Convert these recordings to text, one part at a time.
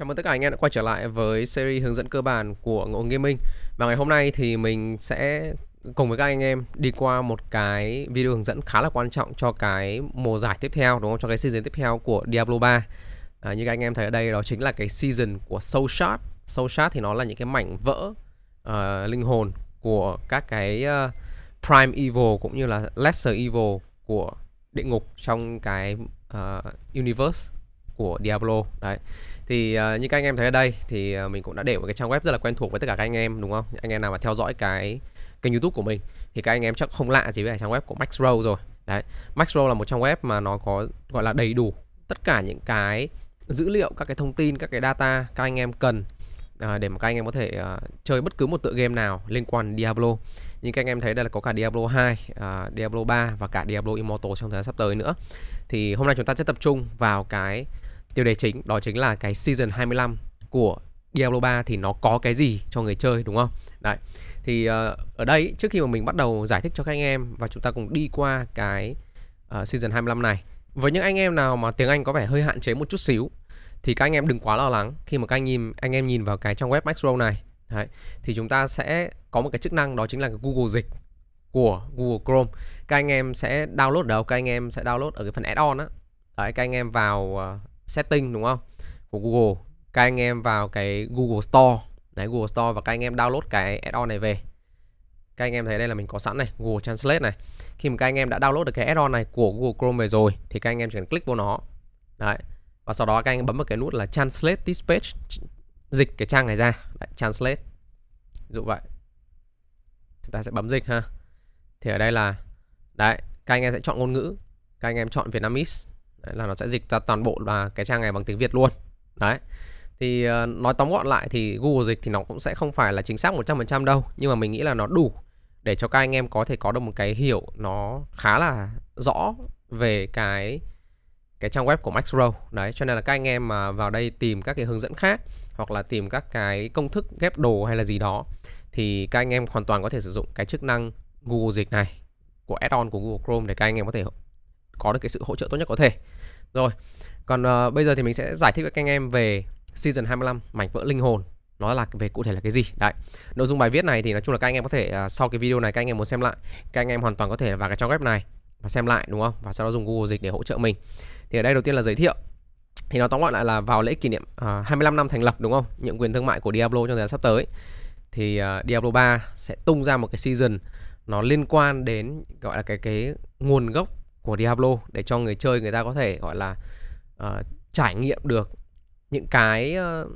Chào mừng tất cả anh em đã quay trở lại với series hướng dẫn cơ bản của Ngộ minh Và ngày hôm nay thì mình sẽ cùng với các anh em đi qua một cái video hướng dẫn khá là quan trọng cho cái mùa giải tiếp theo đúng không? Cho cái season tiếp theo của Diablo 3 à, Như các anh em thấy ở đây đó chính là cái season của Soul Shard Soul Shard thì nó là những cái mảnh vỡ uh, linh hồn của các cái uh, Prime Evil cũng như là Lesser Evil của địa ngục trong cái uh, universe của Diablo đấy thì uh, như các anh em thấy ở đây thì uh, mình cũng đã để một cái trang web rất là quen thuộc với tất cả các anh em đúng không anh em nào mà theo dõi cái kênh youtube của mình thì các anh em chắc không lạ gì với cái trang web của Maxrow rồi đấy Maxrow là một trang web mà nó có gọi là đầy đủ tất cả những cái dữ liệu các cái thông tin các cái data các anh em cần À, để mà các anh em có thể uh, chơi bất cứ một tựa game nào liên quan Diablo. Như các anh em thấy đây là có cả Diablo 2, uh, Diablo 3 và cả Diablo Immortal trong thời gian sắp tới nữa. Thì hôm nay chúng ta sẽ tập trung vào cái tiêu đề chính đó chính là cái season 25 của Diablo 3 thì nó có cái gì cho người chơi đúng không? Đấy. Thì uh, ở đây trước khi mà mình bắt đầu giải thích cho các anh em và chúng ta cùng đi qua cái uh, season 25 này. Với những anh em nào mà tiếng Anh có vẻ hơi hạn chế một chút xíu thì các anh em đừng quá lo lắng khi mà các anh nhìn anh em nhìn vào cái trong web Maxrow này. Đấy. Thì chúng ta sẽ có một cái chức năng đó chính là cái Google dịch của Google Chrome. Các anh em sẽ download ở đâu? Các anh em sẽ download ở cái phần add-on á. Đấy, các anh em vào ờ, setting đúng không của Google các anh em vào cái Google Store đấy Google Store và các anh em download cái add-on này về các anh em thấy đây là mình có sẵn này Google Translate này khi mà các anh em đã download được cái add-on này của Google Chrome về rồi thì các anh em chỉ cần click vô nó đấy và sau đó các anh bấm vào cái nút là Translate this page dịch cái trang này ra đấy, Translate dụ vậy chúng ta sẽ bấm dịch ha thì ở đây là đấy các anh em sẽ chọn ngôn ngữ các anh em chọn Vietnamese đấy, là nó sẽ dịch ra toàn bộ là cái trang này bằng tiếng Việt luôn đấy thì ờ, nói tóm gọn lại thì Google dịch thì nó cũng sẽ không phải là chính xác 100% đâu nhưng mà mình nghĩ là nó đủ để cho các anh em có thể có được một cái hiểu nó khá là rõ về cái cái trang web của Maxro đấy cho nên là các anh em mà vào đây tìm các cái hướng dẫn khác hoặc là tìm các cái công thức ghép đồ hay là gì đó thì các anh em hoàn toàn có thể sử dụng cái chức năng Google dịch này của add-on của Google Chrome để các anh em có thể có được cái sự hỗ trợ tốt nhất có thể rồi còn uh, bây giờ thì mình sẽ giải thích với các anh em về season 25 mảnh vỡ linh hồn nó là về cụ thể là cái gì đấy nội dung bài viết này thì nói chung là các anh em có thể uh, sau cái video này các anh em muốn xem lại các anh em hoàn toàn có thể vào cái trang web này và xem lại đúng không và sau đó dùng Google dịch để hỗ trợ mình thì ở đây đầu tiên là giới thiệu thì nó tóm gọn lại là vào lễ kỷ niệm uh, ờ, 25 năm thành lập đúng không Những quyền thương mại của Diablo trong thời gian sắp tới thì uh, Diablo 3 sẽ tung ra một cái season nó liên quan đến gọi là cái cái nguồn gốc của Diablo để cho người chơi người ta có thể gọi là uh, trải nghiệm được những cái uh,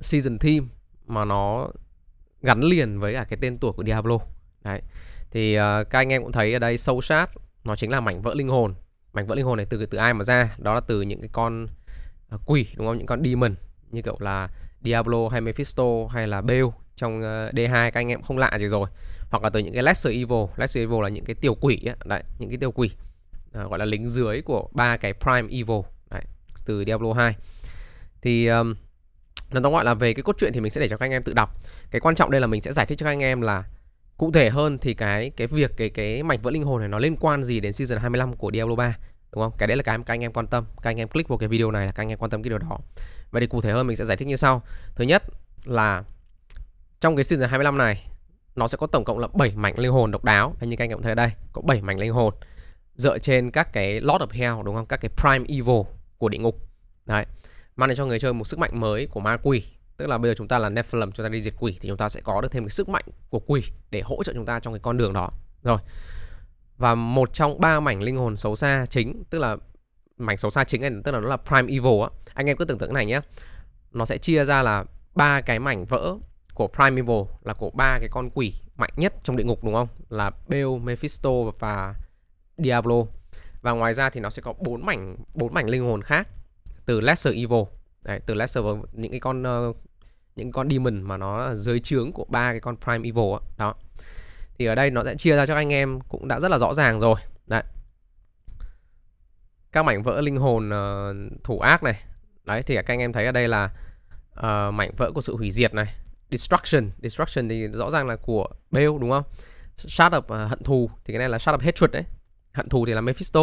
season theme mà nó gắn liền với cả cái tên tuổi của Diablo. Đấy. Thì uh, các anh em cũng thấy ở đây sâu sát nó chính là mảnh vỡ linh hồn. Mảnh vỡ linh hồn này từ từ ai mà ra? Đó là từ những cái con uh, quỷ đúng không? Những con demon như kiểu là Diablo hay Mephisto hay là Bale trong D2 các anh em không lạ gì rồi hoặc là từ những cái Lesser Evil Lesser Evil là những cái tiểu quỷ ấy, đấy những cái tiểu quỷ à, gọi là lính dưới của ba cái Prime Evil Đấy, từ Diablo 2 thì um, nó gọi là về cái cốt truyện thì mình sẽ để cho các anh em tự đọc cái quan trọng đây là mình sẽ giải thích cho các anh em là cụ thể hơn thì cái cái việc cái cái mảnh vỡ linh hồn này nó liên quan gì đến season 25 của Diablo 3 đúng không? Cái đấy là cái các anh em quan tâm. Các anh em click vào cái video này là các anh em quan tâm cái điều đó. Vậy thì cụ thể hơn mình sẽ giải thích như sau. Thứ nhất là trong cái season 25 này nó sẽ có tổng cộng là 7 mảnh linh hồn độc đáo. Đây như các anh em thấy ở đây, có 7 mảnh linh hồn dựa trên các cái Lord of Hell đúng không? Các cái Prime Evil của địa ngục. Đấy. Mang đến cho người chơi một sức mạnh mới của ma quỷ. Tức là bây giờ chúng ta là Nephilim, chúng ta đi diệt quỷ thì chúng ta sẽ có được thêm cái sức mạnh của quỷ để hỗ trợ chúng ta trong cái con đường đó. Rồi. Và một trong ba mảnh linh hồn xấu xa chính, tức là mảnh xấu xa chính này tức là nó là Prime Evil á. Anh em cứ tưởng tượng này nhé. Nó sẽ chia ra là ba cái mảnh vỡ của Prime Evil là của ba cái con quỷ mạnh nhất trong địa ngục đúng không? Là Bel, Mephisto và Diablo. Và ngoài ra thì nó sẽ có bốn mảnh bốn mảnh linh hồn khác từ Lesser Evil. Đấy, từ Lesser những cái con uh, những con demon mà nó dưới trướng của ba cái con Prime Evil đó. đó. Thì ở đây nó sẽ chia ra cho anh em cũng đã rất là rõ ràng rồi. Đấy. Các mảnh vỡ linh hồn uh, thủ ác này. Đấy thì các anh em thấy ở đây là uh, mảnh vỡ của sự hủy diệt này, destruction, destruction thì rõ ràng là của Bale đúng không? Sát up uh, hận thù thì cái này là sát up hatred đấy, hận thù thì là Mephisto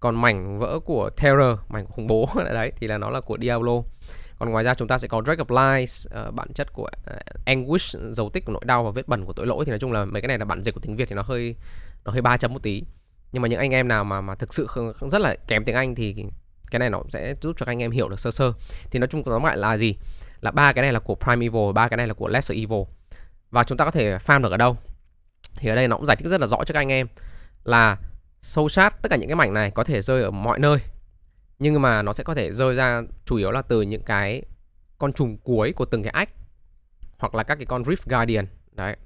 còn mảnh vỡ của Terror mảnh của khủng bố đấy thì là nó là của Diablo còn ngoài ra chúng ta sẽ có Drake of Lies uh, bản chất của uh, anguish dấu tích của nỗi đau và vết bẩn của tội lỗi thì nói chung là mấy cái này là bản dịch của tiếng Việt thì nó hơi nó hơi ba chấm một tí nhưng mà những anh em nào mà mà thực sự không, rất là kém tiếng Anh thì cái này nó sẽ giúp cho các anh em hiểu được sơ sơ thì nói chung tóm lại là gì là ba cái này là của Prime Evil, ba cái này là của Lesser Evil và chúng ta có thể farm được ở đâu thì ở đây nó cũng giải thích rất là rõ cho các anh em là sâu sát tất cả những cái mảnh này có thể rơi ở mọi nơi nhưng mà nó sẽ có thể rơi ra chủ yếu là từ những cái con trùng cuối của từng cái ách hoặc là các cái con Rift Guardian đấy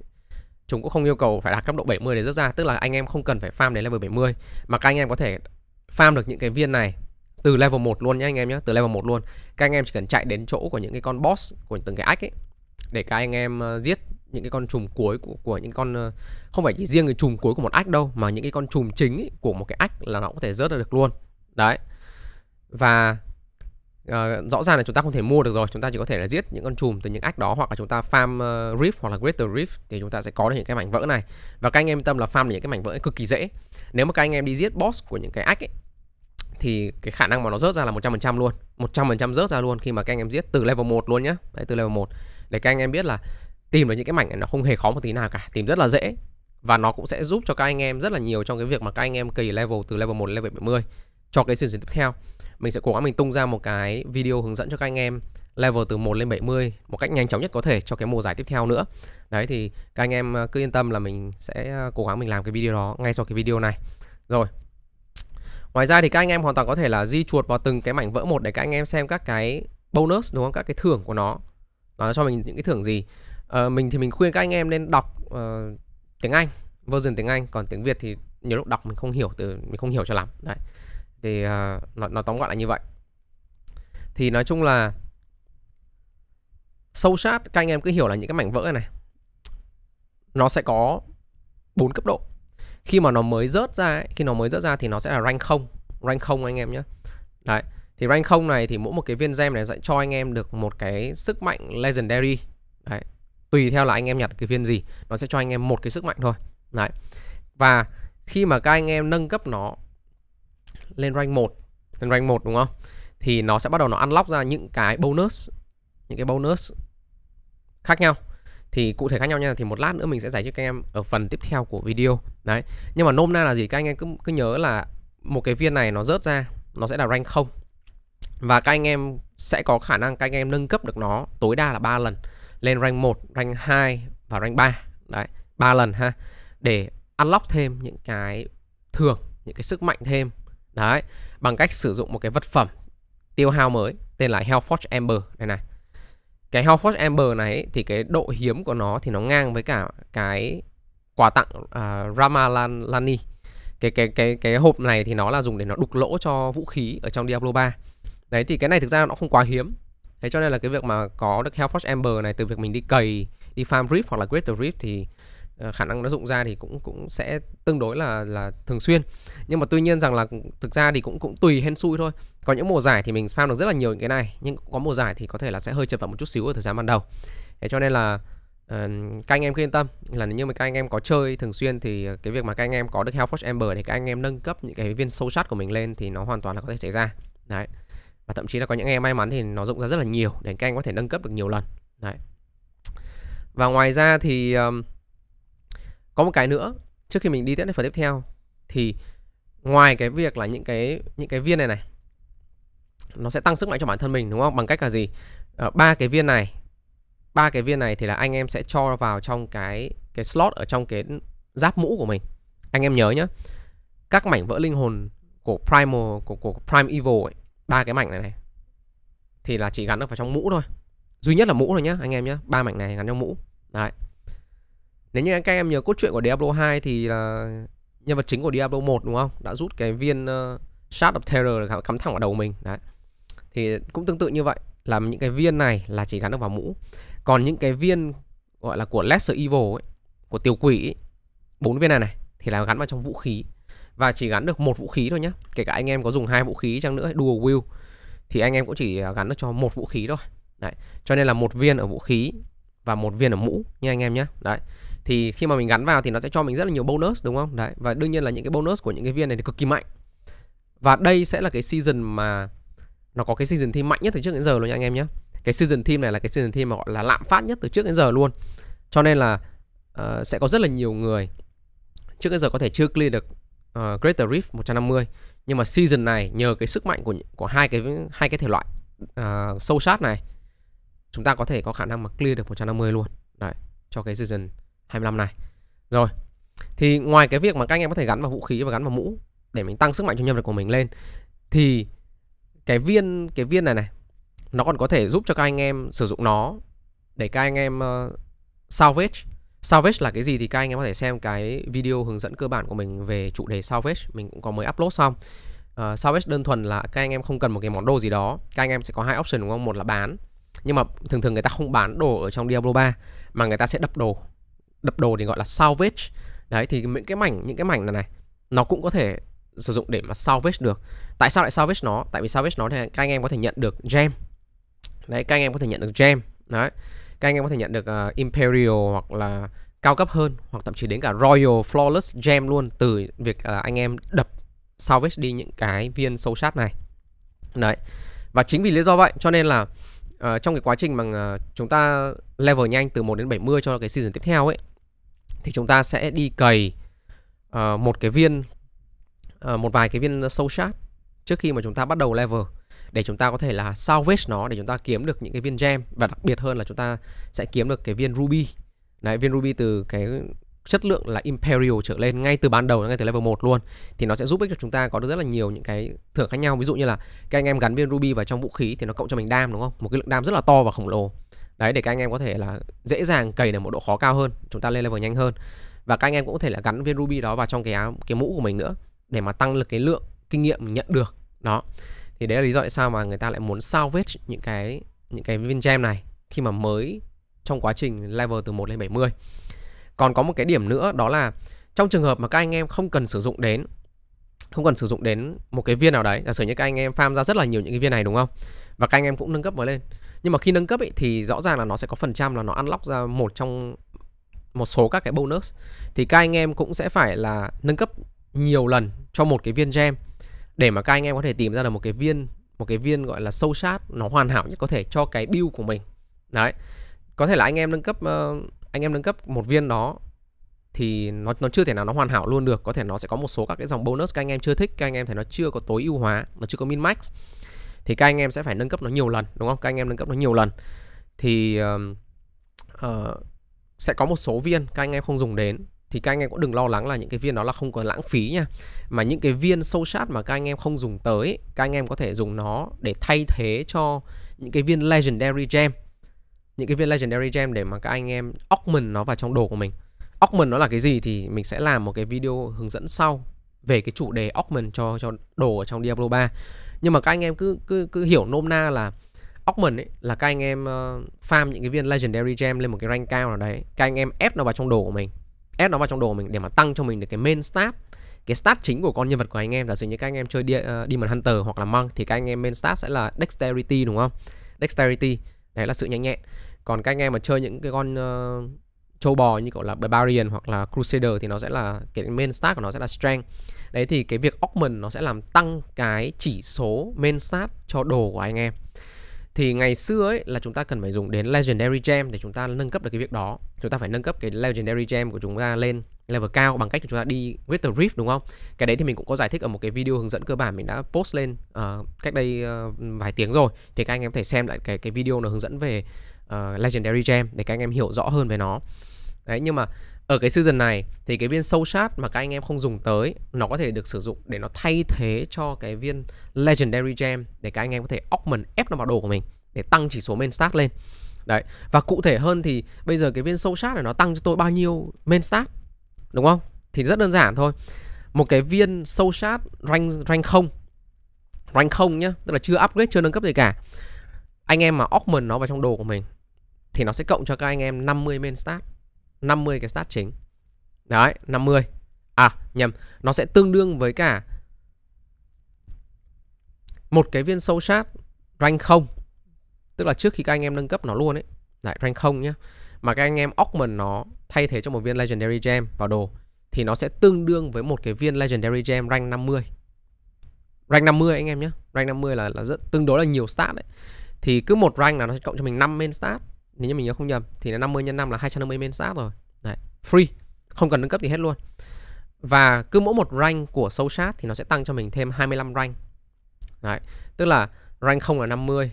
chúng cũng không yêu cầu phải đạt cấp độ 70 để rớt ra tức là anh em không cần phải farm đến level 70 mà các anh em có thể farm được những cái viên này từ level 1 luôn nhé anh em nhé từ level 1 luôn các anh em chỉ cần chạy đến chỗ của những cái con boss của từng cái ách ấy để các anh em ờ, giết những cái con chùm cuối của, của những con ờ, không phải chỉ riêng cái chùm cuối của một ách đâu mà những cái con chùm chính ý, của một cái ách là nó có thể rớt ra được luôn đấy và uh, rõ ràng là chúng ta không thể mua được rồi chúng ta chỉ có thể là giết những con chùm từ những ách đó hoặc là chúng ta farm uh, reef hoặc là greater rift thì chúng ta sẽ có được những cái mảnh vỡ này và các anh em tâm là farm những cái mảnh vỡ cực kỳ dễ nếu mà các anh em đi giết boss của những cái ách ấy, thì cái khả năng mà nó rớt ra là 100% luôn 100% rớt ra luôn khi mà các anh em giết từ level 1 luôn nhá Đấy, từ level 1 để các anh em biết là tìm được những cái mảnh này nó không hề khó một tí nào cả tìm rất là dễ và nó cũng sẽ giúp cho các anh em rất là nhiều trong cái việc mà các anh em cày level từ level 1 đến level 70 cho cái season tiếp theo mình sẽ cố gắng mình tung ra một cái video hướng dẫn cho các anh em level từ 1 lên 70 một cách nhanh chóng nhất có thể cho cái mùa giải tiếp theo nữa. Đấy thì các anh em ờ, cứ yên tâm là mình sẽ ờ, cố gắng mình làm cái video đó ngay sau cái video này. Rồi. Ngoài ra thì các anh em hoàn toàn có thể là di chuột vào từng cái mảnh vỡ một để các anh em xem các cái bonus đúng không? Các cái thưởng của nó. Nó cho mình những cái thưởng gì. Ờ, mình thì mình khuyên các anh em nên đọc uh, tiếng Anh version tiếng Anh còn tiếng Việt thì nhiều lúc đọc mình không hiểu từ mình không hiểu cho lắm đấy thì uh, nó nó tóm gọn là như vậy thì nói chung là sâu sát các anh em cứ hiểu là những cái mảnh vỡ này nó sẽ có bốn cấp độ khi mà nó mới rớt ra ấy, khi nó mới rớt ra thì nó sẽ là rank không rank không anh em nhé đấy thì rank không này thì mỗi một cái viên gem này sẽ cho anh em được một cái sức mạnh legendary đấy tùy theo là anh em nhặt cái viên gì nó sẽ cho anh em một cái sức mạnh thôi đấy và khi mà các anh em nâng cấp nó lên rank 1 lên rank 1 đúng không thì nó sẽ bắt đầu nó unlock ra những cái bonus những cái bonus khác nhau thì cụ thể khác nhau nha thì một lát nữa mình sẽ giải cho các em ở phần tiếp theo của video đấy nhưng mà nôm na là gì các anh em cứ cứ nhớ là một cái viên này nó rớt ra nó sẽ là rank không và các anh em sẽ có khả năng các anh em nâng cấp được nó tối đa là 3 lần lên rank 1, rank 2 và rank 3 đấy ba lần ha để unlock thêm những cái thưởng những cái sức mạnh thêm đấy bằng cách sử dụng một cái vật phẩm tiêu hao mới tên là Hellforge Ember đây này cái Hellforge Ember này thì cái độ hiếm của nó thì nó ngang với cả cái quà tặng uh, à, Ramalani cái cái cái cái hộp này thì nó là dùng để nó đục lỗ cho vũ khí ở trong Diablo 3 đấy thì cái này thực ra nó không quá hiếm thế cho nên là cái việc mà có được Hellforce Amber này từ việc mình đi cày đi farm Rift hoặc là Greater Rift thì ờ, khả năng nó dụng ra thì cũng cũng sẽ tương đối là là thường xuyên nhưng mà tuy nhiên rằng là thực ra thì cũng cũng tùy hên xui thôi có những mùa giải thì mình farm được rất là nhiều những cái này nhưng có mùa giải thì có thể là sẽ hơi chật vật một chút xíu ở thời gian ban đầu thế cho nên là uh, các anh em cứ yên tâm là nếu như mà các anh em có chơi thường xuyên thì cái việc mà các anh em có được Hellforge Ember để các anh em nâng cấp những cái viên sâu sát của mình lên thì nó hoàn toàn là có thể xảy ra đấy và thậm chí là có những em may mắn thì nó rộng ra rất là nhiều để các anh có thể nâng cấp được nhiều lần đấy và ngoài ra thì um, có một cái nữa trước khi mình đi tiếp đến phần tiếp theo thì ngoài cái việc là những cái những cái viên này này nó sẽ tăng sức mạnh cho bản thân mình đúng không bằng cách là gì ờ, ba cái viên này ba cái viên này thì là anh em sẽ cho vào trong cái cái slot ở trong cái giáp mũ của mình anh em nhớ nhé các mảnh vỡ linh hồn của primal của của prime evil ấy, ba cái mảnh này này thì là chỉ gắn được vào trong mũ thôi duy nhất là mũ thôi nhá anh em nhá ba mảnh này gắn trong mũ đấy nếu như các em nhớ cốt truyện của Diablo 2 thì là nhân vật chính của Diablo 1 đúng không đã rút cái viên uh, ờ, Shard of Terror cắm thẳng vào đầu mình đấy thì cũng tương tự như vậy là những cái viên này là chỉ gắn được vào mũ còn những cái viên gọi là của Lesser Evil ấy, của tiểu quỷ bốn viên này này thì là gắn vào trong vũ khí và chỉ gắn được một vũ khí thôi nhé kể cả anh em có dùng hai vũ khí chăng nữa dual wheel thì anh em cũng chỉ à, gắn được cho một vũ khí thôi đấy cho nên là một viên ở vũ khí và một viên ở mũ nha anh em nhé đấy thì khi mà mình gắn vào thì nó sẽ cho mình rất là nhiều bonus đúng không đấy và đương nhiên là những cái bonus của những cái viên này thì cực kỳ mạnh và đây sẽ là cái season mà nó có cái season team mạnh nhất từ trước đến giờ luôn nha anh em nhé cái season team này là cái season team mà gọi là lạm phát nhất từ trước đến giờ luôn cho nên là uh, sẽ có rất là nhiều người trước đến giờ có thể chưa clear được uh, Greater Rift 150 nhưng mà season này nhờ cái sức mạnh của của hai cái hai cái thể loại uh, sâu sát này chúng ta có thể có khả năng mà clear được 150 luôn đấy cho cái season 25 này rồi thì ngoài cái việc mà các anh em có thể gắn vào vũ khí và gắn vào mũ để mình tăng sức mạnh cho nhân vật của mình lên thì cái viên cái viên này này nó còn có thể giúp cho các anh em sử dụng nó để các anh em uh, salvage Salvage là cái gì thì các anh em có thể xem cái video hướng dẫn cơ bản của mình về chủ đề Salvage Mình cũng có mới upload xong uh, ờ, Salvage đơn thuần là các anh em không cần một cái món đồ gì đó Các anh em sẽ có hai option đúng không? Một là bán Nhưng mà thường thường người ta không bán đồ ở trong Diablo 3 Mà người ta sẽ đập đồ Đập đồ thì gọi là Salvage Đấy thì những cái mảnh, những cái mảnh này này Nó cũng có thể sử dụng để mà salvage được Tại sao lại salvage nó? Tại vì salvage nó thì các anh em có thể nhận được gem Đấy, các anh em có thể nhận được gem Đấy các anh em có thể nhận được uh, Imperial hoặc là cao cấp hơn hoặc thậm chí đến cả Royal Flawless Gem luôn từ việc uh, anh em đập salvage đi những cái viên sâu sát này đấy và chính vì lý do vậy cho nên là uh, trong cái quá trình mà uh, chúng ta level nhanh từ 1 đến 70 cho cái season tiếp theo ấy thì chúng ta sẽ đi cày uh, một cái viên uh, một vài cái viên sâu sát trước khi mà chúng ta bắt đầu level để chúng ta có thể là salvage nó để chúng ta kiếm được những cái viên gem và đặc biệt hơn là chúng ta sẽ kiếm được cái viên ruby đấy viên ruby từ cái chất lượng là Imperial trở lên ngay từ ban đầu ngay từ level 1 luôn thì nó sẽ giúp ích cho chúng ta có được rất là nhiều những cái thưởng khác nhau ví dụ như là các anh em gắn viên ruby vào trong vũ khí thì nó cộng cho mình đam đúng không một cái lượng đam rất là to và khổng lồ đấy để các anh em có thể là dễ dàng cày được một độ khó cao hơn chúng ta lên level nhanh hơn và các anh em cũng có thể là gắn viên ruby đó vào trong cái áo cái mũ của mình nữa để mà tăng được cái lượng kinh nghiệm mình nhận được đó thì đấy là lý do tại sao mà người ta lại muốn salvage những cái những cái viên gem này khi mà mới trong quá trình level từ 1 lên 70 còn có một cái điểm nữa đó là trong trường hợp mà các anh em không cần sử dụng đến không cần sử dụng đến một cái viên nào đấy giả sử như các anh em farm ra rất là nhiều những cái viên này đúng không và các anh em cũng nâng cấp mới lên nhưng mà khi nâng cấp ấy, thì rõ ràng là nó sẽ có phần trăm là nó unlock ra một trong một số các cái bonus thì các anh em cũng sẽ phải là nâng cấp nhiều lần cho một cái viên gem để mà các anh em có thể tìm ra được một cái viên một cái viên gọi là sâu sát nó hoàn hảo nhất có thể cho cái build của mình đấy có thể là anh em nâng cấp ờ, anh em nâng cấp một viên đó thì nó nó chưa thể nào nó hoàn hảo luôn được có thể nó sẽ có một số các cái dòng bonus các anh em chưa thích các anh em thấy nó chưa có tối ưu hóa nó chưa có min max thì các anh em sẽ phải nâng cấp nó nhiều lần đúng không các anh em nâng cấp nó nhiều lần thì uh, uh, sẽ có một số viên các anh em không dùng đến thì các anh em cũng đừng lo lắng là những cái viên đó là không có lãng phí nha mà những cái viên sâu sát mà các anh em không dùng tới các anh em có thể dùng nó để thay thế cho những cái viên legendary gem những cái viên legendary gem để mà các anh em augment nó vào trong đồ của mình augment nó là cái gì thì mình sẽ làm một cái video hướng dẫn sau về cái chủ đề augment cho cho đồ ở trong Diablo 3 nhưng mà các anh em cứ cứ cứ hiểu nôm na là Augment ấy là các anh em uh, farm những cái viên Legendary Gem lên một cái rank cao nào đấy Các anh em ép nó vào trong đồ của mình ép nó vào trong đồ mình để mà tăng cho mình được cái main stat cái stat chính của con nhân vật của anh em giả sử như các anh em chơi đi, uh, ờ, Demon Hunter hoặc là Monk thì các anh em main stat sẽ là Dexterity đúng không Dexterity đấy là sự nhanh nhẹn còn các anh em mà chơi những cái con uh, châu bò như kiểu là Barbarian hoặc là Crusader thì nó sẽ là cái main stat của nó sẽ là Strength đấy thì cái việc augment nó sẽ làm tăng cái chỉ số main stat cho đồ của anh em thì ngày xưa ấy là chúng ta cần phải dùng đến legendary gem để chúng ta nâng cấp được cái việc đó chúng ta phải nâng cấp cái legendary gem của chúng ta lên level cao bằng cách chúng ta đi Greater Rift đúng không? Cái đấy thì mình cũng có giải thích ở một cái video hướng dẫn cơ bản mình đã post lên uh, cách đây uh, vài tiếng rồi thì các anh em có thể xem lại cái cái video nó hướng dẫn về uh, Legendary Gem để các anh em hiểu rõ hơn về nó. Đấy nhưng mà ở cái season này thì cái viên sâu sát mà các anh em không dùng tới nó có thể được sử dụng để nó thay thế cho cái viên legendary gem để các anh em có thể augment ép nó vào đồ của mình để tăng chỉ số main stat lên đấy và cụ thể hơn thì bây giờ cái viên sâu sát này nó tăng cho tôi bao nhiêu main stat đúng không thì rất đơn giản thôi một cái viên sâu sát rank rank không rank không nhá tức là chưa upgrade chưa nâng cấp gì cả anh em mà augment nó vào trong đồ của mình thì nó sẽ cộng cho các anh em 50 main stat 50 cái stat chính. Đấy, 50. À, nhầm, nó sẽ tương đương với cả một cái viên sâu sát rank 0. Tức là trước khi các anh em nâng cấp nó luôn ấy. Đấy, rank 0 nhá. Mà các anh em ockman nó thay thế cho một viên Legendary Gem vào đồ thì nó sẽ tương đương với một cái viên Legendary Gem rank 50. Rank 50 anh em nhé. Rank 50 là là rất tương đối là nhiều stat đấy. Thì cứ một rank là nó sẽ cộng cho mình 5 main stat nếu như mình nhớ không nhầm thì là 50 nhân 5 là 250 men sát rồi Đấy. free không cần nâng cấp gì hết luôn và cứ mỗi một rank của sâu sát thì nó sẽ tăng cho mình thêm 25 rank Đấy. tức là rank 0 là 50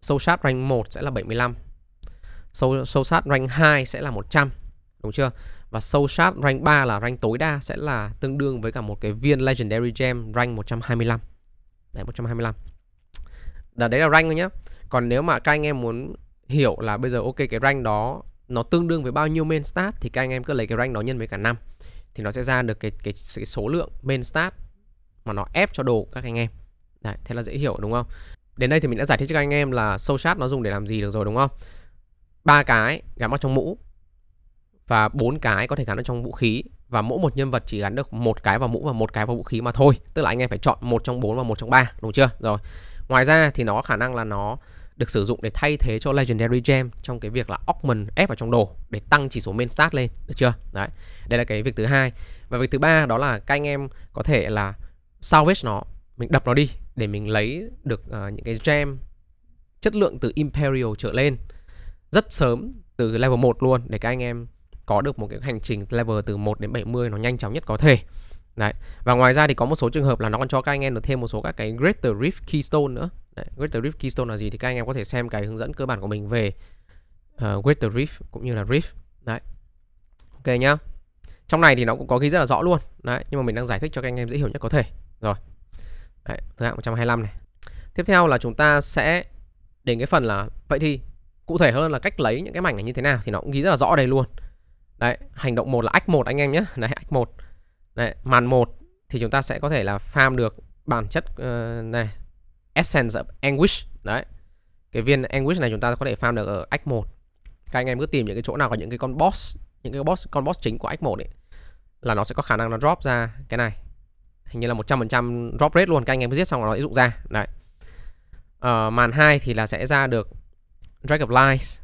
sâu sát rank 1 sẽ là 75 sâu, sâu sát rank 2 sẽ là 100 đúng chưa và sâu sát rank 3 là rank tối đa sẽ là tương đương với cả một cái viên legendary gem rank 125 đấy 125 là đấy là rank thôi nhá còn nếu mà các anh em muốn hiểu là bây giờ ok cái rank đó nó tương đương với bao nhiêu main stat thì các anh em cứ lấy cái rank đó nhân với cả năm thì nó sẽ ra được cái cái, cái số lượng main stat mà nó ép cho đồ các anh em. Đấy, thế là dễ hiểu đúng không? Đến đây thì mình đã giải thích cho các anh em là sâu chat nó dùng để làm gì được rồi đúng không? Ba cái gắn vào trong mũ và bốn cái có thể gắn vào trong vũ khí và mỗi một nhân vật chỉ gắn được một cái vào mũ và một cái vào vũ khí mà thôi, tức là anh em phải chọn một trong bốn và một trong ba, đúng chưa? Rồi. Ngoài ra thì nó khả năng là nó được sử dụng để thay thế cho Legendary Gem trong cái việc là augment ép vào trong đồ để tăng chỉ số main stat lên, được chưa? Đấy. Đây là cái việc thứ hai. Và việc thứ ba đó là các anh em có thể là salvage nó, mình đập nó đi để mình lấy được uh, những cái gem chất lượng từ Imperial trở lên rất sớm từ level 1 luôn để các anh em có được một cái hành trình level từ 1 đến 70 nó nhanh chóng nhất có thể. Đấy. Và ngoài ra thì có một số trường hợp là nó còn cho các anh em được thêm một số các cái Greater Rift Keystone nữa Đấy, Greater Rift Keystone là gì thì các anh em có thể xem cái hướng dẫn cơ bản của mình về uh, Greater Rift cũng như là Rift. Đấy. Ok nhá. Trong này thì nó cũng có ghi rất là rõ luôn. Đấy, nhưng mà mình đang giải thích cho các anh em dễ hiểu nhất có thể. Rồi. Đấy, thứ hạng 125 này. Tiếp theo là chúng ta sẽ đến cái phần là vậy thì cụ thể hơn là cách lấy những cái mảnh này như thế nào thì nó cũng ghi rất là rõ đây luôn. Đấy, hành động một là ách một anh em nhé. Đấy, ách một Đấy, màn một thì chúng ta sẽ có thể là farm được bản chất uh, này Essence of Anguish đấy cái viên Anguish này chúng ta có thể farm được ở Act 1 các anh em cứ tìm những cái chỗ nào có những cái con boss những cái boss con boss chính của Act 1 ấy là nó sẽ có khả năng nó drop ra cái này hình như là 100% drop rate luôn các anh em cứ giết xong là nó sẽ dụng ra đấy ở ờ, màn 2 thì là sẽ ra được Dragon Lies,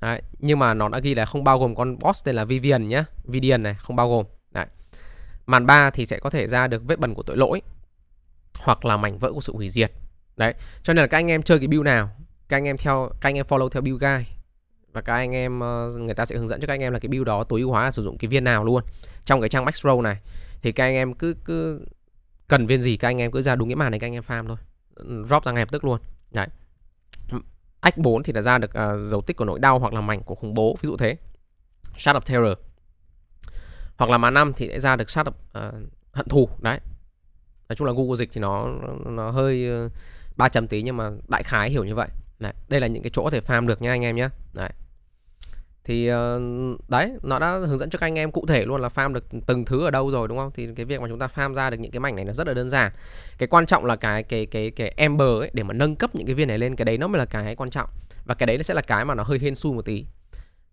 Đấy, nhưng mà nó đã ghi là không bao gồm con boss tên là Vivian nhá, Vivian này không bao gồm. Đấy. Màn 3 thì sẽ có thể ra được vết bẩn của tội lỗi hoặc là mảnh vỡ của sự hủy diệt đấy cho nên là các anh em chơi cái build nào các anh em theo các anh em follow theo build guide và các anh em ờ, người ta sẽ hướng dẫn cho các anh em là cái build đó tối ưu hóa là sử dụng cái viên nào luôn trong cái trang max row này thì các anh em cứ cứ cần viên gì các anh em cứ ra đúng nghĩa màn này các anh em farm thôi drop ra ngay lập tức luôn đấy ách 4 thì là ra được uh, dấu tích của nỗi đau hoặc là mảnh của khủng bố ví dụ thế shard of terror hoặc là mã 5 thì sẽ ra được shard of ờ, uh, hận thù đấy nói chung là google dịch thì nó nó hơi uh, ba chấm tí nhưng mà đại khái hiểu như vậy đấy, đây là những cái chỗ có thể farm được nha anh em nhé đấy thì ờ, đấy nó đã hướng dẫn cho các anh em cụ thể luôn là farm được từng thứ ở đâu rồi đúng không thì cái việc mà chúng ta farm ra được những cái mảnh này nó rất là đơn giản cái quan trọng là cái cái cái cái ember ấy để mà nâng cấp những cái viên này lên cái đấy nó mới là cái quan trọng và cái đấy nó sẽ là cái mà nó hơi hên xui một tí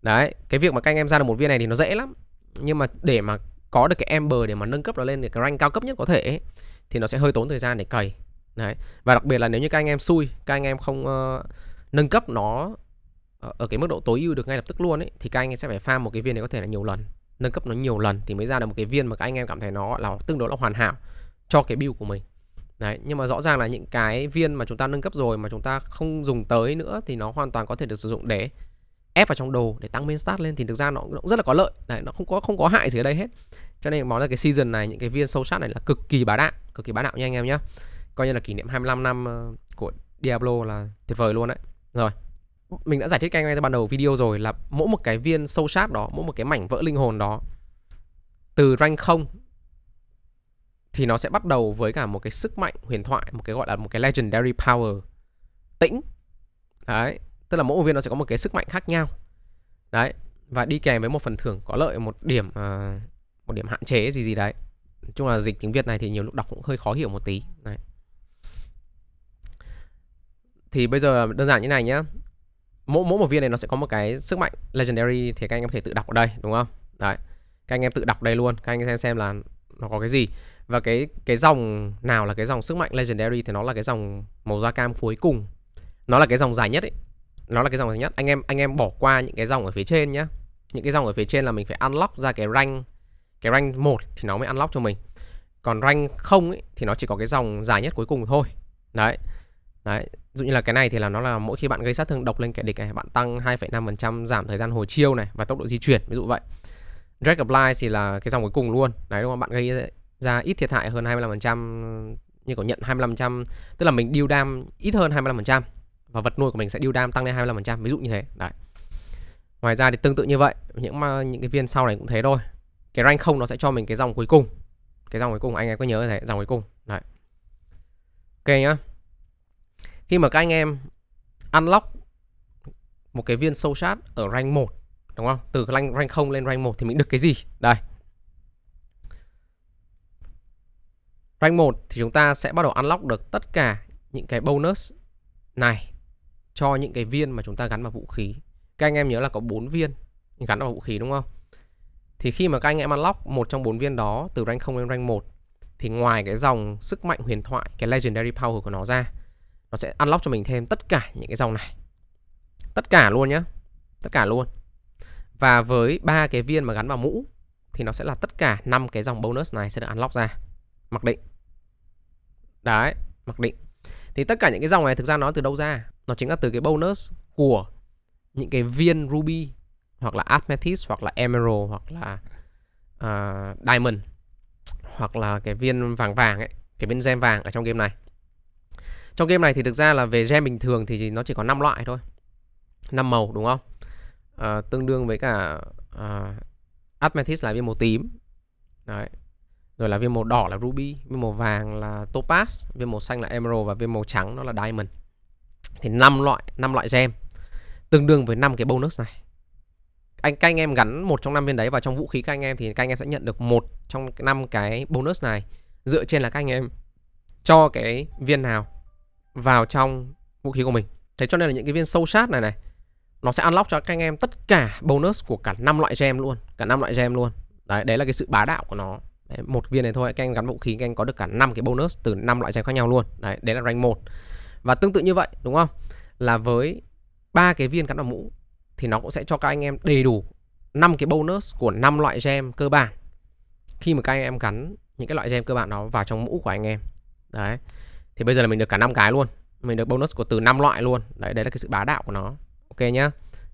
đấy cái việc mà các anh em ra được một viên này thì nó dễ lắm nhưng mà để mà có được cái ember để mà nâng cấp nó lên cái rank cao cấp nhất có thể ấy, thì nó sẽ hơi tốn thời gian để cày Đấy. Và đặc biệt là nếu như các anh em xui, các anh em không uh, nâng cấp nó ở cái mức độ tối ưu được ngay lập tức luôn ấy thì các anh em sẽ phải farm một cái viên này có thể là nhiều lần, nâng cấp nó nhiều lần thì mới ra được một cái viên mà các anh em cảm thấy nó là tương đối là hoàn hảo cho cái build của mình. Đấy, nhưng mà rõ ràng là những cái viên mà chúng ta nâng cấp rồi mà chúng ta không dùng tới nữa thì nó hoàn toàn có thể được sử dụng để ép vào trong đồ để tăng main stat lên thì thực ra nó, cũng rất là có lợi. Đấy, nó không có không có hại gì ở đây hết. Cho nên nói là cái season này những cái viên sâu sát này là cực kỳ bá đạo, cực kỳ bá đạo nha anh em nhé coi như là kỷ niệm 25 năm ờ, của Diablo là tuyệt vời luôn đấy rồi mình đã giải thích ngay từ ban đầu video rồi là mỗi một cái viên sâu sát đó mỗi một cái mảnh vỡ linh hồn đó từ rank 0 thì nó sẽ bắt đầu với cả một cái sức mạnh huyền thoại một cái gọi là một cái legendary power tĩnh đấy tức là mỗi một viên nó sẽ có một cái sức mạnh khác nhau đấy và đi kèm với một phần thưởng có lợi một điểm uh, một điểm hạn chế gì gì đấy nói chung là dịch tiếng việt này thì nhiều lúc đọc cũng hơi khó hiểu một tí đấy thì bây giờ đơn giản như này nhé mỗi mỗi một viên này nó sẽ có một cái sức mạnh legendary thì các anh em có thể tự đọc ở đây đúng không đấy các anh em tự đọc đây luôn các anh em xem xem là nó có cái gì và cái cái dòng nào là cái dòng sức mạnh legendary thì nó là cái dòng màu da cam cuối cùng nó là cái dòng dài nhất ấy nó là cái dòng dài nhất anh em anh em bỏ qua những cái dòng ở phía trên nhé những cái dòng ở phía trên là mình phải unlock ra cái rank cái rank 1 thì nó mới unlock cho mình còn rank không ấy thì nó chỉ có cái dòng dài nhất cuối cùng thôi đấy đấy dụ như là cái này thì là nó là mỗi khi bạn gây sát thương độc lên kẻ địch này bạn tăng 2,5% giảm thời gian hồi chiêu này và tốc độ di chuyển ví dụ vậy drag apply thì là cái dòng cuối cùng luôn đấy đúng không bạn gây ra ít thiệt hại hơn 25% như có nhận 25% tức là mình điêu dam ít hơn 25% và vật nuôi của mình sẽ điêu dam tăng lên 25% ví dụ như thế đấy ngoài ra thì tương tự như vậy những mà những cái viên sau này cũng thế thôi cái rank không nó sẽ cho mình cái dòng cuối cùng cái dòng cuối cùng anh em có nhớ thế dòng cuối cùng đấy ok nhá khi mà các anh em unlock một cái viên sâu sát ở rank 1 đúng không? Từ rank rank 0 lên rank 1 thì mình được cái gì? Đây. Rank 1 thì chúng ta sẽ bắt đầu unlock được tất cả những cái bonus này cho những cái viên mà chúng ta gắn vào vũ khí. Các anh em nhớ là có 4 viên gắn vào vũ khí đúng không? Thì khi mà các anh em unlock một trong bốn viên đó từ rank 0 lên rank 1 thì ngoài cái dòng sức mạnh huyền thoại, cái legendary power của nó ra nó sẽ unlock cho mình thêm tất cả những cái dòng này tất cả luôn nhé tất cả luôn và với ba cái viên mà gắn vào mũ thì nó sẽ là tất cả năm cái dòng bonus này sẽ được unlock ra mặc định đấy mặc định thì tất cả những cái dòng này thực ra nó từ đâu ra nó chính là từ cái bonus của những cái viên ruby hoặc là amethyst hoặc là emerald hoặc là uh, diamond hoặc là cái viên vàng vàng ấy cái viên gem vàng ở trong game này trong game này thì thực ra là về gem bình thường thì nó chỉ có 5 loại thôi 5 màu đúng không à, tương đương với cả à, ờ, Admetis là viên màu tím Đấy. rồi là viên màu đỏ là ruby viên màu vàng là topaz viên màu xanh là emerald và viên màu trắng nó là diamond thì năm loại năm loại gem tương đương với năm cái bonus này anh các anh em gắn một trong năm viên đấy vào trong vũ khí các anh em thì các anh em sẽ nhận được một trong năm cái bonus này dựa trên là các anh em cho cái viên nào vào trong vũ khí của mình thế cho nên là những cái viên sâu sát này này nó sẽ unlock cho các anh em tất cả bonus của cả năm loại gem luôn cả năm loại gem luôn đấy đấy là cái sự bá đạo của nó đấy, một viên này thôi các anh gắn vũ khí các anh có được cả năm cái bonus từ năm loại gem khác nhau luôn đấy đấy là rank 1 và tương tự như vậy đúng không là với ba cái viên gắn vào mũ thì nó cũng sẽ cho các anh em đầy đủ năm cái bonus của năm loại gem cơ bản khi mà các anh em gắn những cái loại gem cơ bản đó vào trong mũ của anh em đấy thì bây giờ là mình được cả năm cái luôn mình được bonus của từ năm loại luôn đấy đấy là cái sự bá đạo của nó ok nhá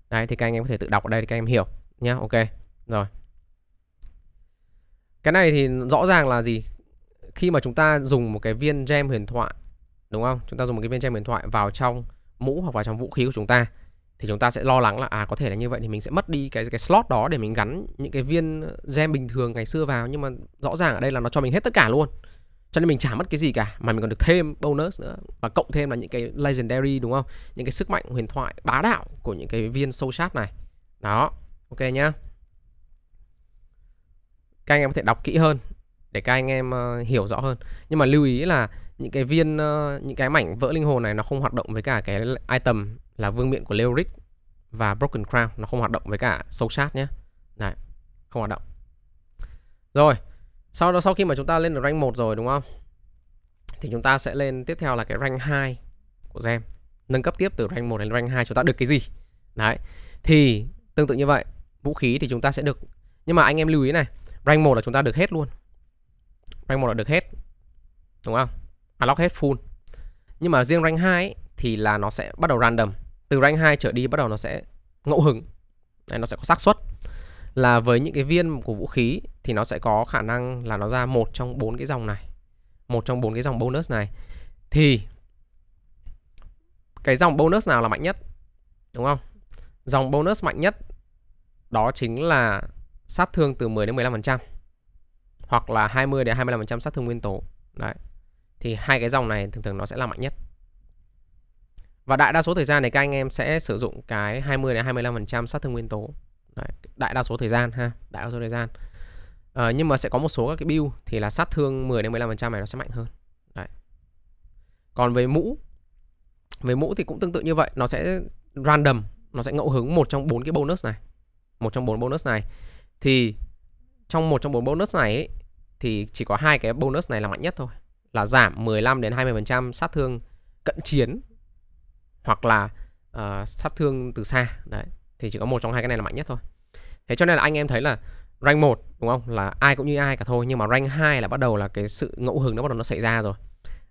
đấy thì các anh em có thể tự đọc ở đây thì các em hiểu nhá ok rồi cái này thì rõ ràng là gì khi mà chúng ta dùng một cái viên gem huyền thoại đúng không chúng ta dùng một cái viên gem huyền thoại vào trong mũ hoặc vào trong vũ khí của chúng ta thì chúng ta sẽ lo lắng là à có thể là như vậy thì mình sẽ mất đi cái cái slot đó để mình gắn những cái viên gem bình thường ngày xưa vào nhưng mà rõ ràng ở đây là nó cho mình hết tất cả luôn cho nên mình chả mất cái gì cả mà mình còn được thêm bonus nữa và cộng thêm là những cái legendary đúng không những cái sức mạnh huyền thoại bá đạo của những cái viên sâu sát này đó ok nhá các anh em có thể đọc kỹ hơn để các anh em uh, hiểu rõ hơn nhưng mà lưu ý là những cái viên uh, những cái mảnh vỡ linh hồn này nó không hoạt động với cả cái item là vương miện của Leoric và Broken Crown nó không hoạt động với cả sâu sát nhé này không hoạt động rồi sau đó sau khi mà chúng ta lên được rank 1 rồi đúng không thì chúng ta sẽ lên tiếp theo là cái rank 2 của gem nâng cấp tiếp từ rank 1 đến rank 2 chúng ta được cái gì đấy thì tương tự như vậy vũ khí thì chúng ta sẽ được nhưng mà anh em lưu ý này rank 1 là chúng ta được hết luôn rank 1 là được hết đúng không unlock hết full nhưng mà riêng rank 2 ấy, thì là nó sẽ bắt đầu random từ rank 2 trở đi bắt đầu nó sẽ ngẫu hứng Đấy, nó sẽ có xác suất là với những cái viên của vũ khí thì nó sẽ có khả năng là nó ra một trong bốn cái dòng này một trong bốn cái dòng bonus này thì cái dòng bonus nào là mạnh nhất đúng không dòng bonus mạnh nhất đó chính là sát thương từ 10 đến 15% hoặc là 20 đến 25% sát thương nguyên tố đấy thì hai cái dòng này thường thường nó sẽ là mạnh nhất và đại đa số thời gian này các anh em sẽ sử dụng cái 20 đến 25% sát thương nguyên tố Đấy, đại đa số thời gian ha đại đa số thời gian à, nhưng mà sẽ có một số các cái bill thì là sát thương 10 đến 15 phần trăm này nó sẽ mạnh hơn Đấy. còn về mũ về mũ thì cũng tương tự như vậy nó sẽ random nó sẽ ngẫu hứng một trong bốn cái bonus này một trong bốn bonus này thì trong một trong bốn bonus này ấy, thì chỉ có hai cái bonus này là mạnh nhất thôi là giảm 15 đến 20% sát thương cận chiến hoặc là uh, sát thương từ xa đấy thì chỉ có một trong hai cái này là mạnh nhất thôi thế cho nên là anh em thấy là rank 1 đúng không là ai cũng như ai cả thôi nhưng mà rank 2 là bắt đầu là cái sự ngẫu hứng nó bắt đầu nó xảy ra rồi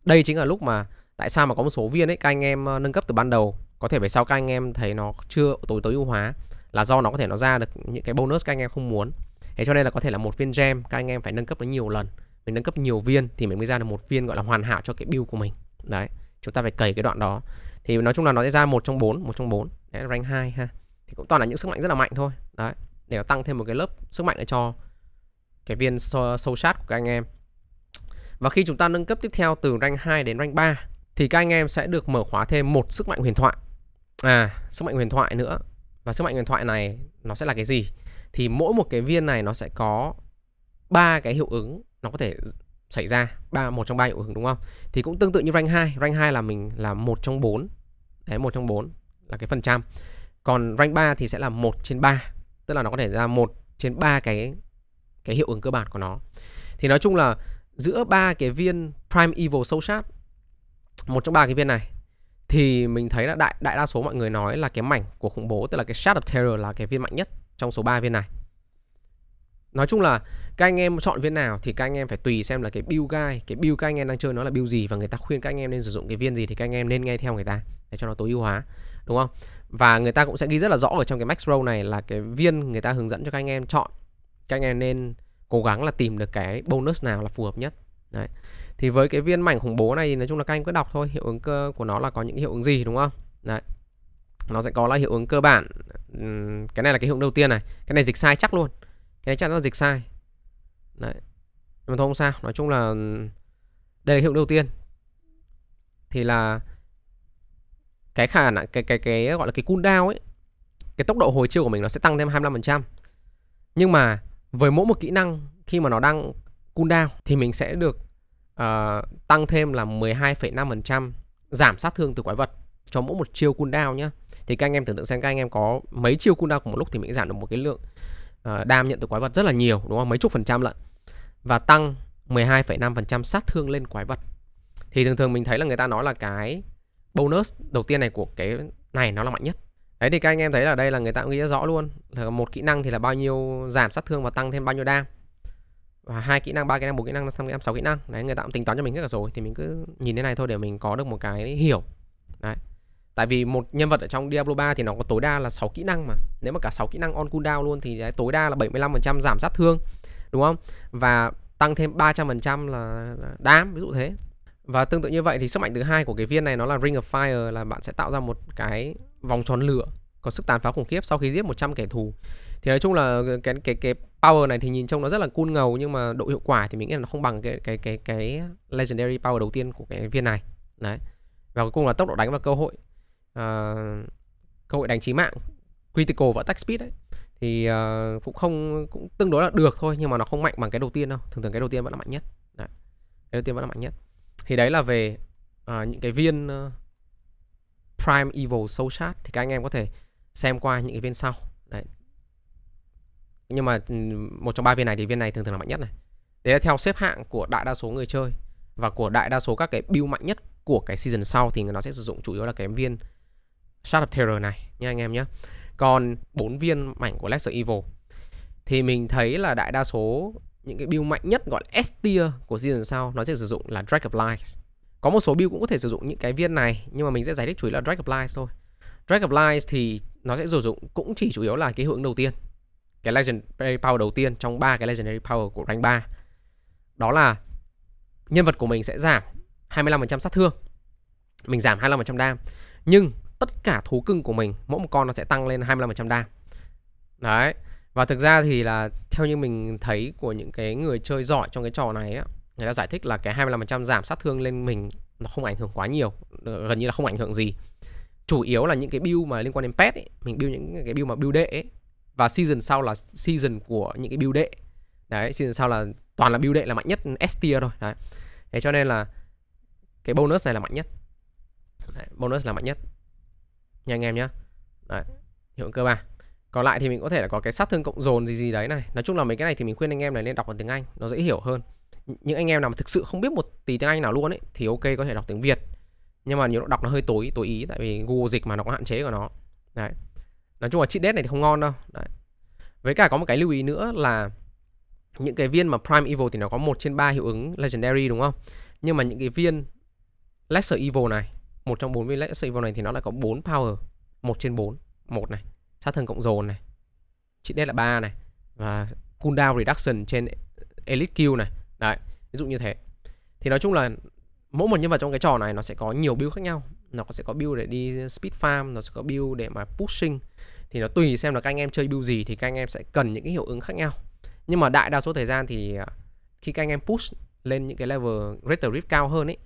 đây chính là lúc mà tại sao mà có một số viên ấy các anh em ờ, nâng cấp từ ban đầu có thể về sau các anh em thấy nó chưa tối tối ưu hóa là do nó có thể nó ra được những cái bonus các anh em không muốn thế cho nên là có thể là một viên gem các anh em phải nâng cấp nó nhiều lần mình nâng cấp nhiều viên thì mình mới ra được một viên gọi là hoàn hảo cho cái build của mình đấy chúng ta phải cày cái đoạn đó thì nói chung là nó sẽ ra một trong bốn một trong bốn đấy rank 2 ha thì cũng toàn là những sức mạnh rất là mạnh thôi đấy để nó tăng thêm một cái lớp sức mạnh để cho cái viên sâu, sát của các anh em và khi chúng ta nâng cấp tiếp theo từ rank 2 đến rank 3 thì các anh em sẽ được mở khóa thêm một sức mạnh huyền thoại à sức mạnh huyền thoại nữa và sức mạnh huyền thoại này nó sẽ là cái gì thì mỗi một cái viên này nó sẽ có ba cái hiệu ứng nó có thể xảy ra ba một trong ba hiệu ứng đúng không thì cũng tương tự như rank 2 rank 2 là mình là một trong bốn đấy một trong bốn là cái phần trăm còn rank 3 thì sẽ là 1 trên 3, tức là nó có thể ra 1 trên 3 cái cái hiệu ứng cơ bản của nó. Thì nói chung là giữa ba cái viên Prime Evil Soul Shard, một trong ba cái viên này thì mình thấy là đại đại đa số mọi người nói là cái mảnh của khủng bố tức là cái Shard of Terror là cái viên mạnh nhất trong số 3 viên này. Nói chung là các anh em chọn viên nào thì các anh em phải tùy xem là cái build guy cái build các anh em đang chơi nó là build gì và người ta khuyên các anh em nên sử dụng cái viên gì thì các anh em nên nghe theo người ta để cho nó tối ưu hóa, đúng không? và người ta cũng sẽ ghi rất là rõ ở trong cái max row này là cái viên người ta hướng dẫn cho các anh em chọn các anh em nên cố gắng là tìm được cái bonus nào là phù hợp nhất đấy thì với cái viên mảnh khủng bố này thì nói chung là các anh cứ đọc thôi hiệu ứng cơ của nó là có những hiệu ứng gì đúng không đấy nó sẽ có là hiệu ứng cơ bản cái này là cái hiệu ứng đầu tiên này cái này dịch sai chắc luôn cái này chắc nó dịch sai đấy nhưng mà thôi không sao nói chung là đây là hiệu ứng đầu tiên thì là cái khả năng cái, cái cái gọi là cái cooldown ấy cái tốc độ hồi chiêu của mình nó sẽ tăng thêm 25% nhưng mà với mỗi một kỹ năng khi mà nó đang cooldown thì mình sẽ được uh, tăng thêm là 12,5% giảm sát thương từ quái vật cho mỗi một chiêu cooldown nhá thì các anh em tưởng tượng xem các anh em có mấy chiêu cooldown cùng một lúc thì mình giảm được một cái lượng uh, đam nhận từ quái vật rất là nhiều đúng không mấy chục phần trăm lận và tăng 12,5% sát thương lên quái vật thì thường thường mình thấy là người ta nói là cái bonus đầu tiên này của cái này nó là mạnh nhất đấy thì các anh em thấy là đây là người ta cũng ghi rõ luôn là một kỹ năng thì là bao nhiêu giảm sát thương và tăng thêm bao nhiêu đam và hai kỹ năng ba kỹ năng bốn kỹ năng năm kỹ năng sáu kỹ năng đấy người ta cũng tính toán cho mình hết cả rồi thì mình cứ nhìn thế này thôi để mình có được một cái hiểu đấy tại vì một nhân vật ở trong Diablo 3 thì nó có tối đa là 6 kỹ năng mà nếu mà cả 6 kỹ năng on cooldown luôn thì đấy, tối đa là 75% giảm sát thương đúng không và tăng thêm 300% là đám ví dụ thế và tương tự như vậy thì sức mạnh thứ hai của cái viên này nó là Ring of Fire là bạn sẽ tạo ra một cái vòng tròn lửa có sức tàn phá khủng khiếp sau khi giết 100 kẻ thù. Thì nói chung là cái cái cái power này thì nhìn trông nó rất là cool ngầu nhưng mà độ hiệu quả thì mình nghĩ là nó không bằng cái cái cái cái legendary power đầu tiên của cái viên này. Đấy. Và cuối cùng là tốc độ đánh và cơ hội uh, cơ hội đánh chí mạng critical và attack speed ấy thì uh, cũng không cũng tương đối là được thôi nhưng mà nó không mạnh bằng cái đầu tiên đâu. Thường thường cái đầu tiên vẫn là mạnh nhất. Đấy. Cái đầu tiên vẫn là mạnh nhất thì đấy là về uh, những cái viên uh, Prime Evil Soul Shard thì các anh em có thể xem qua những cái viên sau đấy nhưng mà ừ, một trong ba viên này thì viên này thường thường là mạnh nhất này đấy là theo xếp hạng của đại đa số người chơi và của đại đa số các cái build mạnh nhất của cái season sau thì nó sẽ sử dụng chủ yếu là cái viên Shard of Terror này nha anh em nhé còn bốn viên mảnh của Lesser Evil thì mình thấy là đại đa số những cái build mạnh nhất gọi là S tier của season sau nó sẽ sử dụng là Dragonflies. Có một số build cũng có thể sử dụng những cái viên này nhưng mà mình sẽ giải thích chủ yếu là Dragonflies thôi. Dragonflies thì nó sẽ sử dụng cũng chỉ chủ yếu là cái hướng đầu tiên. Cái Legendary Power đầu tiên trong ba cái Legendary Power của rank 3. Đó là nhân vật của mình sẽ giảm 25% sát thương. Mình giảm 25% đam. Nhưng tất cả thú cưng của mình mỗi một con nó sẽ tăng lên 25% đam. Đấy và thực ra thì là theo như mình thấy của những cái người chơi giỏi trong cái trò này á người ta giải thích là cái 25% giảm sát thương lên mình nó không ảnh hưởng quá nhiều ờ, gần như là không ảnh hưởng gì chủ yếu là những cái build mà liên quan đến pet ấy, mình build những cái build mà build đệ ấy. và season sau là season của những cái build đệ đấy season sau là toàn là build đệ là mạnh nhất S tier rồi đấy thế cho nên là cái bonus này là mạnh nhất đấy, bonus là mạnh nhất nha anh em nhé, đấy hiệu cơ bản còn lại thì mình có thể là có cái sát thương cộng dồn gì gì đấy này nói chung là mấy cái này thì mình khuyên anh em này nên đọc bằng tiếng anh nó dễ hiểu hơn những anh em nào mà thực sự không biết một tí tiếng anh nào luôn ấy thì ok có thể đọc tiếng việt nhưng mà nhiều lúc đọc nó hơi tối tối ý tại vì google dịch mà nó có hạn chế của nó đấy nói chung là cheat death này thì không ngon đâu đấy. với cả có một cái lưu ý nữa là những cái viên mà prime evil thì nó có một trên ba hiệu ứng legendary đúng không nhưng mà những cái viên lesser evil này một trong bốn viên lesser evil này thì nó lại có bốn power một trên bốn một này sát thần cộng dồn này chị D là 3 này và cooldown reduction trên elite kill này đấy ví dụ như thế thì nói chung là mỗi một nhân vật trong cái trò này nó sẽ có nhiều build khác nhau nó sẽ có build để đi speed farm nó sẽ có build để mà pushing thì nó tùy xem là các anh em chơi build gì thì các anh em sẽ cần những cái hiệu ứng khác nhau nhưng mà đại đa số thời gian thì à, khi các anh em push lên những cái level greater rift cao hơn ấy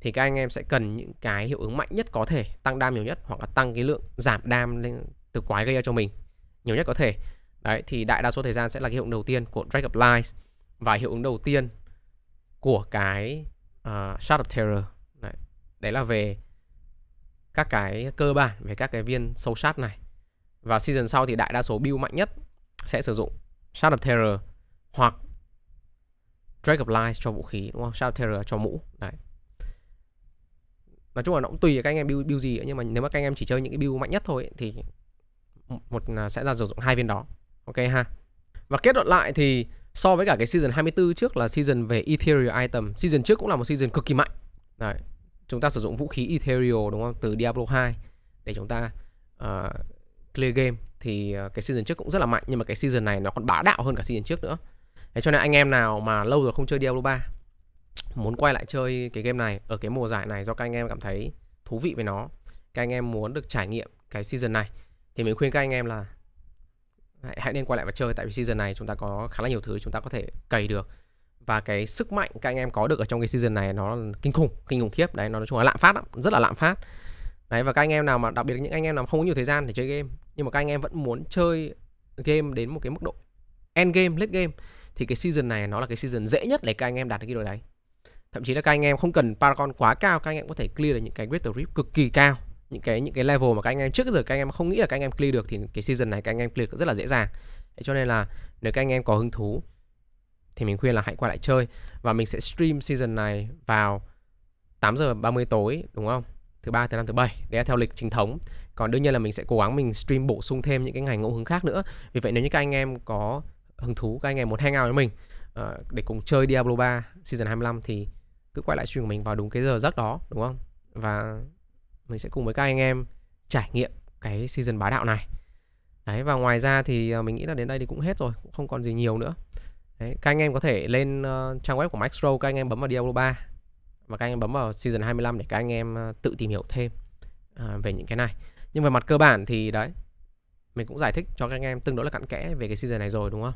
thì các anh em sẽ cần những cái hiệu ứng mạnh nhất có thể tăng đam nhiều nhất hoặc là tăng cái lượng giảm đam lên từ quái gây ra cho mình nhiều nhất có thể đấy thì đại đa số thời gian sẽ là cái hiệu ứng đầu tiên của drag up lies và hiệu ứng đầu tiên của cái uh, à, shot of terror đấy. đấy là về các cái cơ bản về các cái viên sâu sát này và season sau thì đại đa số build mạnh nhất sẽ sử dụng shot of terror hoặc drag of lies cho vũ khí đúng không shot of terror cho mũ đấy nói chung là nó cũng tùy các anh em build, build gì ấy, nhưng mà nếu mà các anh em chỉ chơi những cái build mạnh nhất thôi ấy, thì một à, sẽ là sử dụng hai viên đó ok ha và kết luận lại thì so với cả cái season 24 trước là season về ethereal item season trước cũng là một season cực kỳ mạnh Đấy. chúng ta sử dụng vũ khí ethereal đúng không từ diablo 2 để chúng ta uh, clear game thì ờ, cái season trước cũng rất là mạnh nhưng mà cái season này nó còn bá đạo hơn cả season trước nữa thế cho nên anh em nào mà lâu rồi không chơi diablo 3 muốn quay lại chơi cái game này ở cái mùa giải này do các anh em cảm thấy thú vị với nó các anh em muốn được trải nghiệm cái season này thì mình khuyên các anh em là hãy, hãy nên quay lại và chơi tại vì season này chúng ta có khá là nhiều thứ chúng ta có thể cày được và cái sức mạnh các anh em có được ở trong cái season này nó kinh khủng kinh khủng khiếp đấy nó nói chung là lạm phát lắm, rất là lạm phát đấy và các anh em nào mà đặc biệt những anh em nào không có nhiều thời gian để chơi game nhưng mà các anh em vẫn muốn chơi game đến một cái mức độ end game late game thì cái season này nó là cái season dễ nhất để các anh em đạt được cái điều đấy thậm chí là các anh em không cần paragon quá cao các anh em có thể clear được những cái greater rift cực kỳ cao những cái những cái level mà các anh em trước giờ các anh em không nghĩ là các anh em clear được thì cái season này các anh em clear rất là dễ dàng Thế cho nên là nếu các anh em có hứng thú thì mình khuyên là hãy qua lại chơi và mình sẽ stream season này vào 8 giờ 30 tối đúng không? Thứ ba, thứ năm, thứ bảy để theo lịch chính thống. Còn đương nhiên là mình sẽ cố gắng mình stream bổ sung thêm những cái ngành ngẫu hứng khác nữa. Vì vậy nếu như các anh em có hứng thú, các anh em muốn hang hangout với mình uh, để cùng chơi Diablo 3 season 25 thì cứ quay lại stream của mình vào đúng cái giờ giấc đó đúng không? Và mình sẽ cùng với các anh em trải nghiệm cái season bá đạo này đấy và ngoài ra thì ờ, mình nghĩ là đến đây thì cũng hết rồi cũng không còn gì nhiều nữa đấy, các anh em có thể lên uh, trang web của Max Maxro các anh em bấm vào Diablo 3 và các anh em bấm vào season 25 để các anh em ờ, tự tìm hiểu thêm uh, về những cái này nhưng về mặt cơ bản thì đấy mình cũng giải thích cho các anh em tương đối là cặn kẽ về cái season này rồi đúng không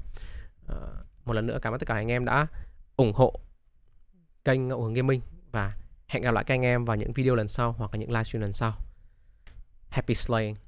uh, một lần nữa cảm ơn tất cả anh em đã ủng hộ kênh Ngậu Hướng Gaming và Hẹn gặp lại các anh em vào những video lần sau hoặc là những livestream lần sau. Happy slaying!